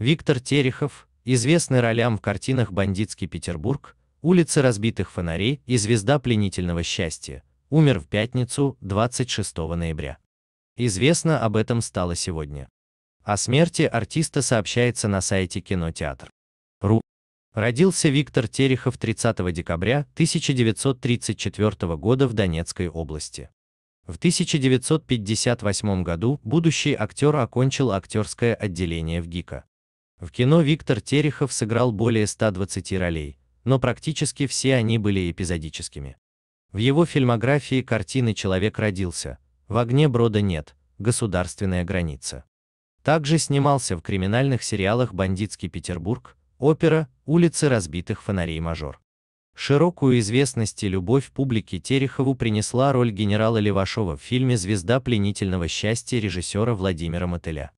Виктор Терехов, известный ролям в картинах «Бандитский Петербург», «Улицы разбитых фонарей» и «Звезда пленительного счастья», умер в пятницу, 26 ноября. Известно об этом стало сегодня. О смерти артиста сообщается на сайте кинотеатр. Ру. Родился Виктор Терехов 30 декабря 1934 года в Донецкой области. В 1958 году будущий актер окончил актерское отделение в ГИКа. В кино Виктор Терехов сыграл более 120 ролей, но практически все они были эпизодическими. В его фильмографии картины «Человек родился», «В огне брода нет», «Государственная граница». Также снимался в криминальных сериалах «Бандитский Петербург», «Опера», «Улицы разбитых фонарей мажор». Широкую известность и любовь публики Терехову принесла роль генерала Левашова в фильме «Звезда пленительного счастья» режиссера Владимира Мотыля.